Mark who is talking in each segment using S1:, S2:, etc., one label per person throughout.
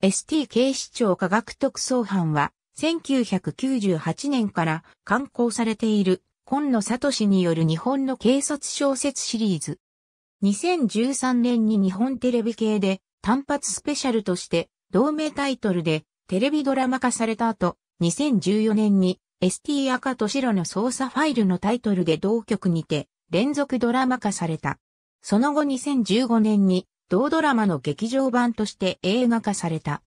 S1: ST 警視庁科学特捜班は、1998年から刊行されている、今野聡による日本の警察小説シリーズ。2013年に日本テレビ系で単発スペシャルとして同名タイトルでテレビドラマ化された後、2014年に ST 赤と白の捜査ファイルのタイトルで同局にて連続ドラマ化された。その後2015年に同ドラマの劇場版として映画化された。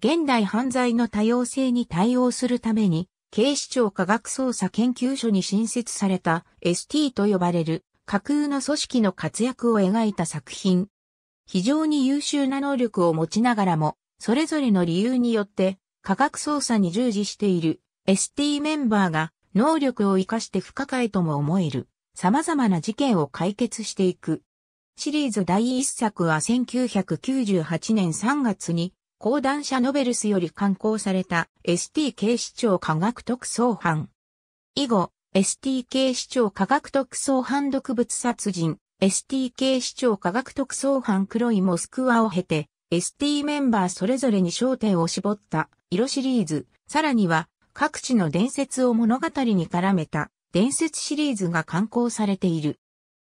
S1: 現代犯罪の多様性に対応するために、警視庁科学捜査研究所に新設された ST と呼ばれる架空の組織の活躍を描いた作品。非常に優秀な能力を持ちながらも、それぞれの理由によって科学捜査に従事している ST メンバーが能力を活かして不可解とも思える様々な事件を解決していくシリーズ第一作は1998年3月に、講談社ノベルスより刊行された ST 警視庁科学特捜班。以後、ST 警視庁科学特捜班毒物殺人、ST 警視庁科学特捜班黒いモスクワを経て、ST メンバーそれぞれに焦点を絞った色シリーズ、さらには各地の伝説を物語に絡めた伝説シリーズが刊行されている。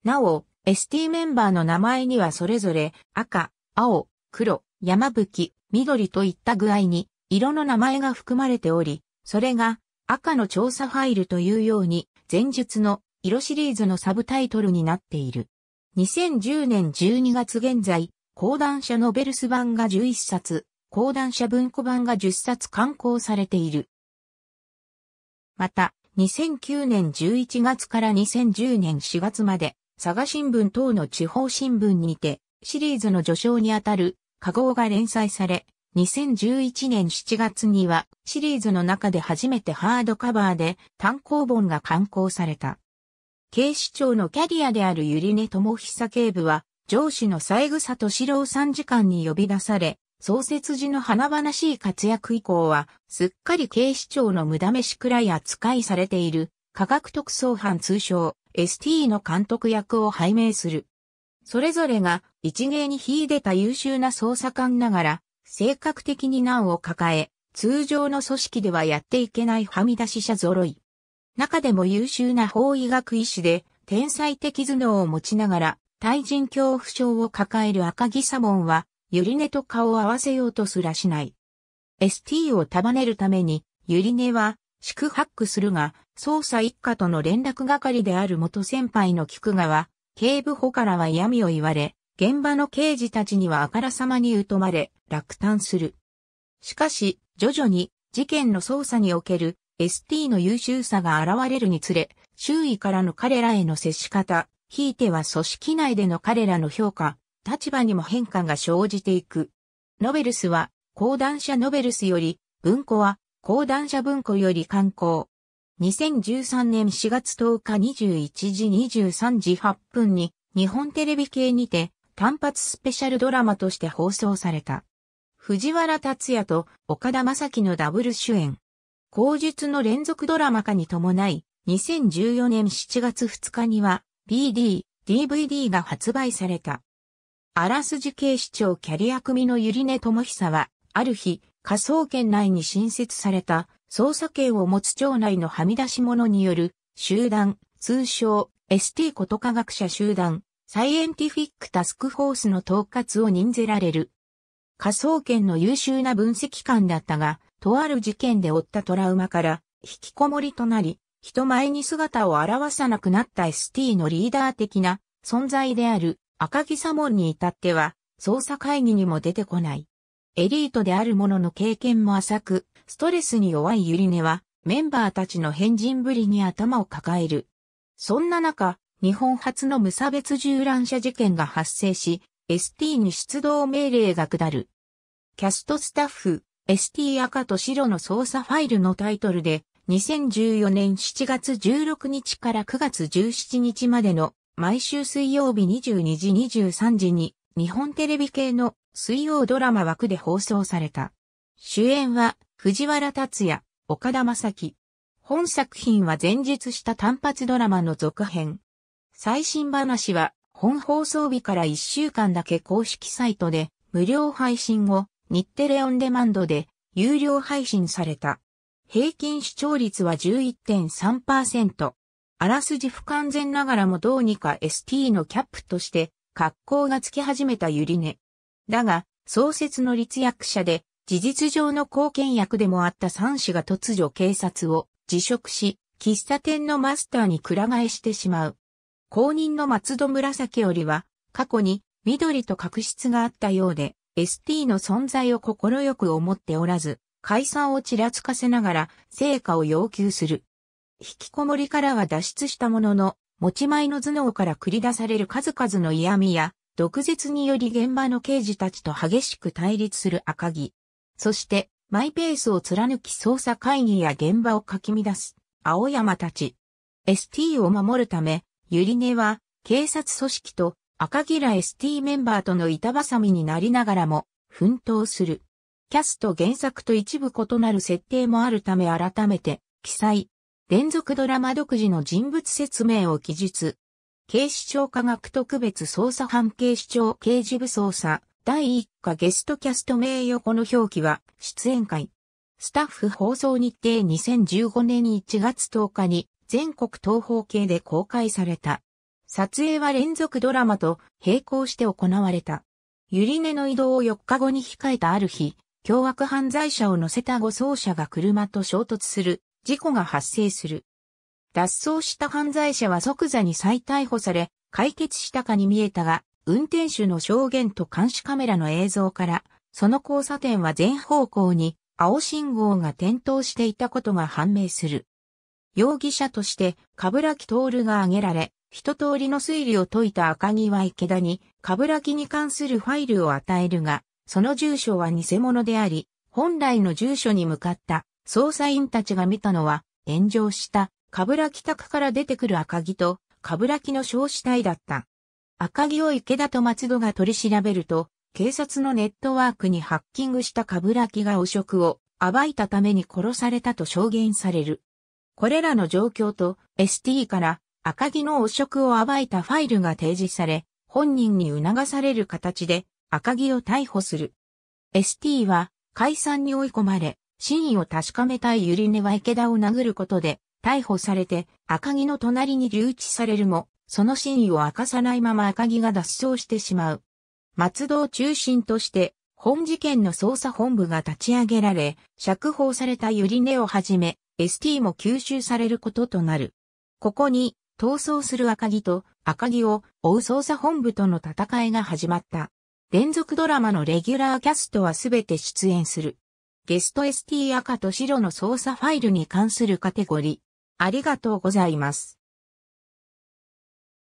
S1: なお、ST メンバーの名前にはそれぞれ赤、青、黒、山吹、緑といった具合に色の名前が含まれており、それが赤の調査ファイルというように前述の色シリーズのサブタイトルになっている。2010年12月現在、講談社ノベルス版が11冊、講談社文庫版が10冊刊行されている。また、2009年11月から2010年4月まで、佐賀新聞等の地方新聞にて、シリーズの序章にあたる、加号が連載され、2011年7月には、シリーズの中で初めてハードカバーで単行本が刊行された。警視庁のキャリアであるゆりね智久警部は、上司の三枝四郎三次官に呼び出され、創設時の華々しい活躍以降は、すっかり警視庁の無駄飯くらい扱いされている科学特捜班通称 ST の監督役を拝命する。それぞれが一芸に秀でた優秀な捜査官ながら、性格的に難を抱え、通常の組織ではやっていけないはみ出し者揃い。中でも優秀な法医学医師で、天才的頭脳を持ちながら、対人恐怖症を抱える赤木モンは、ユリネと顔を合わせようとすらしない。ST を束ねるために、ユリネは宿泊するが、捜査一課との連絡係である元先輩の菊川、警部補からは嫌味を言われ、現場の刑事たちにはあからさまに疎まれ、落胆する。しかし、徐々に事件の捜査における ST の優秀さが現れるにつれ、周囲からの彼らへの接し方、ひいては組織内での彼らの評価、立場にも変化が生じていく。ノベルスは、講談社ノベルスより、文庫は講談社文庫より刊行。2013年4月10日21時23時8分に日本テレビ系にて単発スペシャルドラマとして放送された。藤原達也と岡田正樹のダブル主演。口述の連続ドラマ化に伴い、2014年7月2日には BD、DVD が発売された。あらすじ警視庁キャリア組のゆりねともひさは、ある日、仮想圏内に新設された捜査権を持つ町内のはみ出し者による集団、通称 ST こと科学者集団、サイエンティフィックタスクフォースの統括を任せられる。仮想研の優秀な分析官だったが、とある事件で負ったトラウマから、引きこもりとなり、人前に姿を現さなくなった ST のリーダー的な存在である赤木モンに至っては、捜査会議にも出てこない。エリートであるものの経験も浅く、ストレスに弱いユリネは、メンバーたちの変人ぶりに頭を抱える。そんな中、日本初の無差別銃乱射事件が発生し、ST に出動命令が下る。キャストスタッフ、ST 赤と白の操作ファイルのタイトルで、2014年7月16日から9月17日までの毎週水曜日22時23時に日本テレビ系の水曜ドラマ枠で放送された。主演は藤原達也、岡田正樹。本作品は前述した単発ドラマの続編。最新話は本放送日から1週間だけ公式サイトで無料配信後、日テレオンデマンドで有料配信された。平均視聴率は11.3%。あらすじ不完全ながらもどうにか ST のキャップとして格好がつき始めたゆりね。だが、創設の立役者で、事実上の貢献役でもあった三氏が突如警察を辞職し、喫茶店のマスターにくら替えしてしまう。公認の松戸紫織は、過去に緑と確執があったようで、ST の存在を心よく思っておらず、解散をちらつかせながら成果を要求する。引きこもりからは脱出したものの、持ち前の頭脳から繰り出される数々の嫌味や毒舌により現場の刑事たちと激しく対立する赤木。そして、マイペースを貫き捜査会議や現場をかき乱す、青山たち。ST を守るため、ユリネは、警察組織と赤木ら ST メンバーとの板挟みになりながらも、奮闘する。キャスト原作と一部異なる設定もあるため改めて、記載。連続ドラマ独自の人物説明を記述。警視庁科学特別捜査班警視庁刑事部捜査第1課ゲストキャスト名誉この表記は出演会。スタッフ放送日程2015年1月10日に全国東方系で公開された。撮影は連続ドラマと並行して行われた。ゆりねの移動を4日後に控えたある日、凶悪犯罪者を乗せた護送車が車と衝突する事故が発生する。脱走した犯罪者は即座に再逮捕され、解決したかに見えたが、運転手の証言と監視カメラの映像から、その交差点は全方向に青信号が点灯していたことが判明する。容疑者として、ラキトー徹が挙げられ、一通りの推理を解いた赤木は池田に、カブラキに関するファイルを与えるが、その住所は偽物であり、本来の住所に向かった捜査員たちが見たのは、炎上したカブラキ宅から出てくる赤木と、カブラ木の少子体だった。赤木を池田と松戸が取り調べると、警察のネットワークにハッキングしたカブラ木が汚職を暴いたために殺されたと証言される。これらの状況と ST から赤木の汚職を暴いたファイルが提示され、本人に促される形で赤木を逮捕する。ST は解散に追い込まれ、真意を確かめたいゆりねは池田を殴ることで逮捕されて赤木の隣に留置されるも、その真意を明かさないまま赤木が脱走してしまう。松戸を中心として、本事件の捜査本部が立ち上げられ、釈放されたユリネをはじめ、ST も吸収されることとなる。ここに、逃走する赤木と赤木を追う捜査本部との戦いが始まった。連続ドラマのレギュラーキャストはすべて出演する。ゲスト ST 赤と白の捜査ファイルに関するカテゴリー。ありがとうございます。